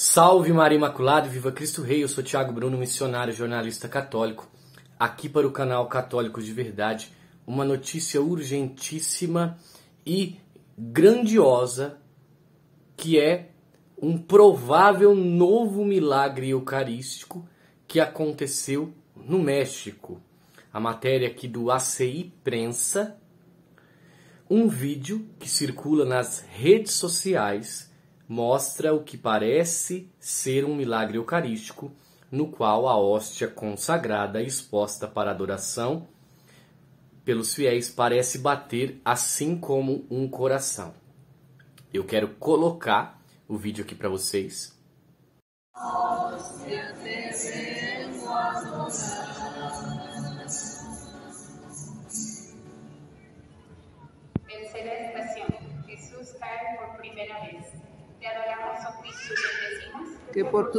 Salve Maria Imaculada, viva Cristo Rei, eu sou Tiago Bruno, missionário jornalista católico, aqui para o canal Católicos de Verdade, uma notícia urgentíssima e grandiosa que é um provável novo milagre eucarístico que aconteceu no México. A matéria aqui do ACI Prensa, um vídeo que circula nas redes sociais mostra o que parece ser um milagre eucarístico, no qual a hóstia consagrada exposta para adoração pelos fiéis parece bater assim como um coração. Eu quero colocar o vídeo aqui para vocês. que por tu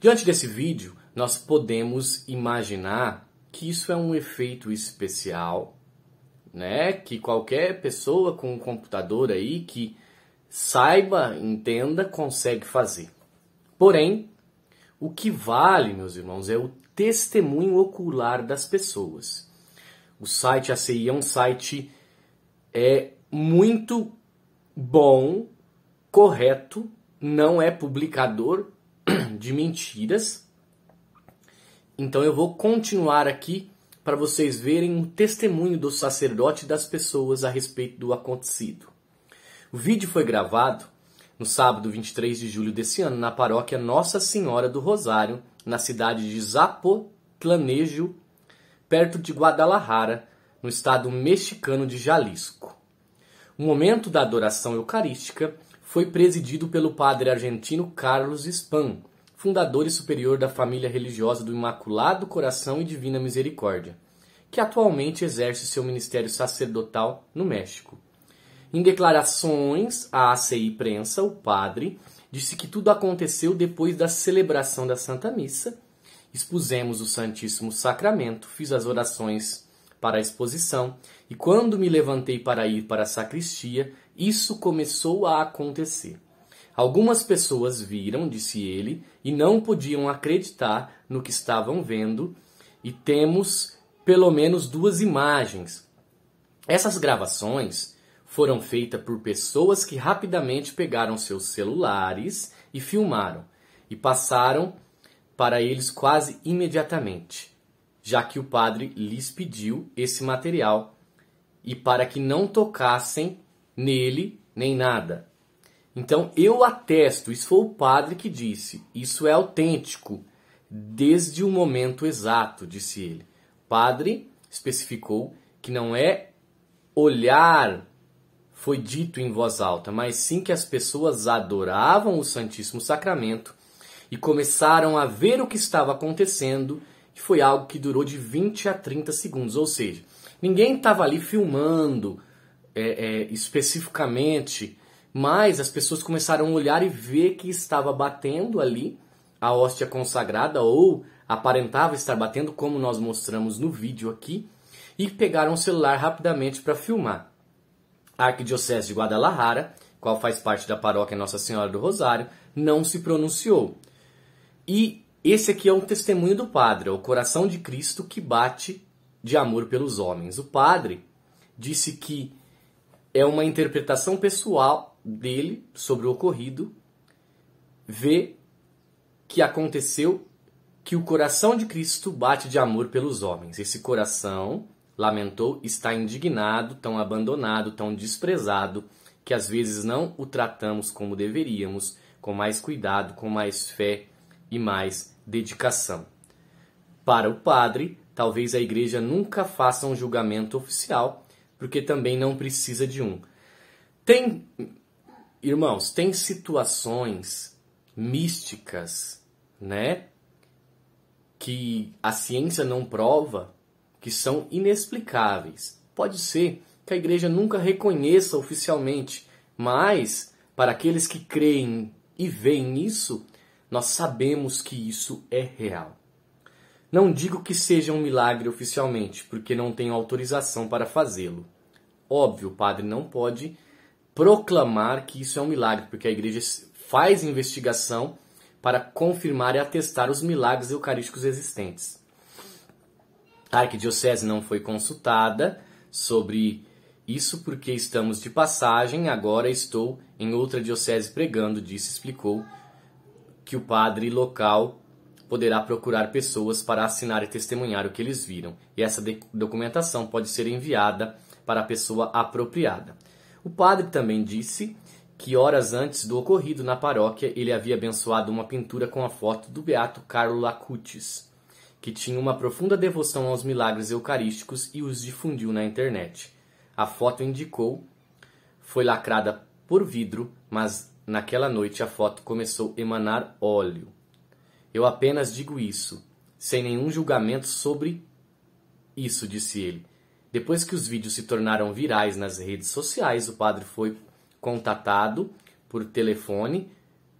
Diante desse vídeo, nós podemos imaginar que isso é um efeito especial né? Que qualquer pessoa com um computador aí que saiba, entenda, consegue fazer. Porém, o que vale, meus irmãos, é o testemunho ocular das pessoas. O site ACI é um site é muito bom, correto, não é publicador de mentiras. Então eu vou continuar aqui para vocês verem um testemunho do sacerdote e das pessoas a respeito do acontecido. O vídeo foi gravado no sábado 23 de julho desse ano na paróquia Nossa Senhora do Rosário, na cidade de Zapotlanejo, perto de Guadalajara, no estado mexicano de Jalisco. O momento da adoração eucarística foi presidido pelo padre argentino Carlos Spam, fundador e superior da família religiosa do Imaculado Coração e Divina Misericórdia que atualmente exerce seu ministério sacerdotal no México. Em declarações à ACI Prensa, o padre disse que tudo aconteceu depois da celebração da Santa Missa. Expusemos o Santíssimo Sacramento, fiz as orações para a exposição, e quando me levantei para ir para a sacristia, isso começou a acontecer. Algumas pessoas viram, disse ele, e não podiam acreditar no que estavam vendo, e temos pelo menos duas imagens. Essas gravações foram feitas por pessoas que rapidamente pegaram seus celulares e filmaram e passaram para eles quase imediatamente, já que o padre lhes pediu esse material e para que não tocassem nele nem nada. Então eu atesto, isso foi o padre que disse, isso é autêntico, desde o momento exato, disse ele padre especificou que não é olhar foi dito em voz alta, mas sim que as pessoas adoravam o Santíssimo Sacramento e começaram a ver o que estava acontecendo, que foi algo que durou de 20 a 30 segundos, ou seja, ninguém estava ali filmando é, é, especificamente, mas as pessoas começaram a olhar e ver que estava batendo ali a hóstia consagrada ou aparentava estar batendo, como nós mostramos no vídeo aqui, e pegaram o celular rapidamente para filmar. A Arquidiocese de Guadalajara, qual faz parte da paróquia Nossa Senhora do Rosário, não se pronunciou. E esse aqui é um testemunho do padre, o coração de Cristo que bate de amor pelos homens. O padre disse que é uma interpretação pessoal dele sobre o ocorrido, vê que aconteceu que o coração de Cristo bate de amor pelos homens. Esse coração, lamentou, está indignado, tão abandonado, tão desprezado, que às vezes não o tratamos como deveríamos, com mais cuidado, com mais fé e mais dedicação. Para o padre, talvez a igreja nunca faça um julgamento oficial, porque também não precisa de um. Tem, irmãos, tem situações místicas, né? que a ciência não prova, que são inexplicáveis. Pode ser que a igreja nunca reconheça oficialmente, mas para aqueles que creem e veem isso, nós sabemos que isso é real. Não digo que seja um milagre oficialmente, porque não tenho autorização para fazê-lo. Óbvio, o padre não pode proclamar que isso é um milagre, porque a igreja faz investigação para confirmar e atestar os milagres eucarísticos existentes. A arquidiocese não foi consultada sobre isso porque estamos de passagem, agora estou em outra diocese pregando, disse, explicou que o padre local poderá procurar pessoas para assinar e testemunhar o que eles viram, e essa documentação pode ser enviada para a pessoa apropriada. O padre também disse que horas antes do ocorrido na paróquia ele havia abençoado uma pintura com a foto do beato Carlo Acutis, que tinha uma profunda devoção aos milagres eucarísticos e os difundiu na internet. A foto indicou foi lacrada por vidro, mas naquela noite a foto começou a emanar óleo. Eu apenas digo isso, sem nenhum julgamento sobre isso, disse ele. Depois que os vídeos se tornaram virais nas redes sociais, o padre foi contatado por telefone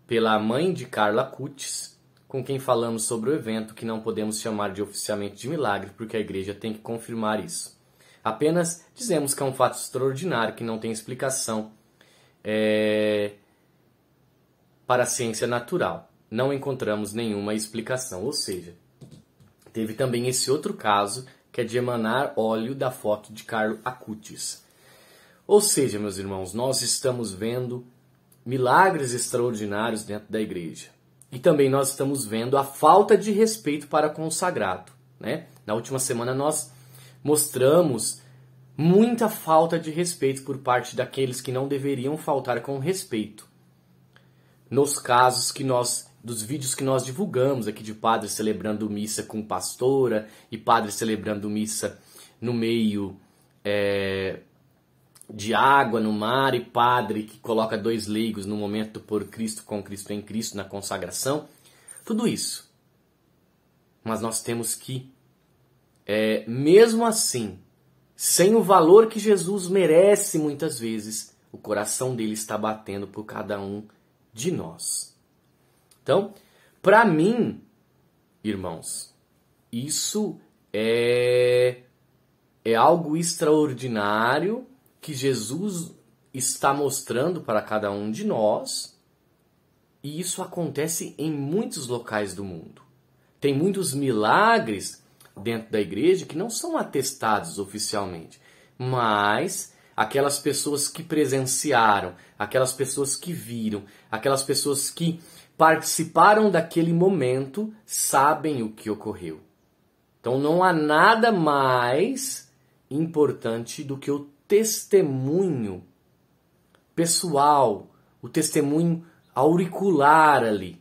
pela mãe de Carla Cutis, com quem falamos sobre o evento que não podemos chamar de oficialmente de milagre, porque a igreja tem que confirmar isso. Apenas dizemos que é um fato extraordinário que não tem explicação é, para a ciência natural. Não encontramos nenhuma explicação. Ou seja, teve também esse outro caso que é de emanar óleo da foto de Carlo Acutis. Ou seja, meus irmãos, nós estamos vendo milagres extraordinários dentro da igreja. E também nós estamos vendo a falta de respeito para com o sagrado. Né? Na última semana nós mostramos muita falta de respeito por parte daqueles que não deveriam faltar com respeito. Nos casos que nós dos vídeos que nós divulgamos aqui de padres celebrando missa com pastora e padres celebrando missa no meio é, de água no mar e padre que coloca dois leigos no momento por Cristo, com Cristo, em Cristo, na consagração. Tudo isso. Mas nós temos que, é, mesmo assim, sem o valor que Jesus merece muitas vezes, o coração dele está batendo por cada um de nós. Então, para mim, irmãos, isso é, é algo extraordinário que Jesus está mostrando para cada um de nós, e isso acontece em muitos locais do mundo. Tem muitos milagres dentro da igreja que não são atestados oficialmente, mas aquelas pessoas que presenciaram, aquelas pessoas que viram, aquelas pessoas que participaram daquele momento sabem o que ocorreu. Então não há nada mais importante do que o testemunho pessoal, o testemunho auricular ali.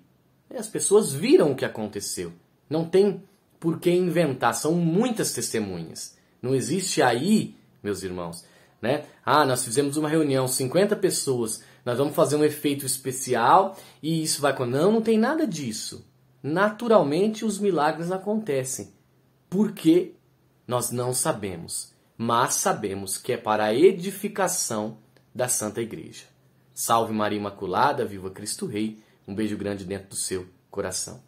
As pessoas viram o que aconteceu. Não tem por que inventar, são muitas testemunhas. Não existe aí, meus irmãos, né? Ah, nós fizemos uma reunião, 50 pessoas, nós vamos fazer um efeito especial e isso vai. Não, não tem nada disso. Naturalmente os milagres acontecem. Por quê? Nós não sabemos mas sabemos que é para a edificação da Santa Igreja. Salve Maria Imaculada, viva Cristo Rei, um beijo grande dentro do seu coração.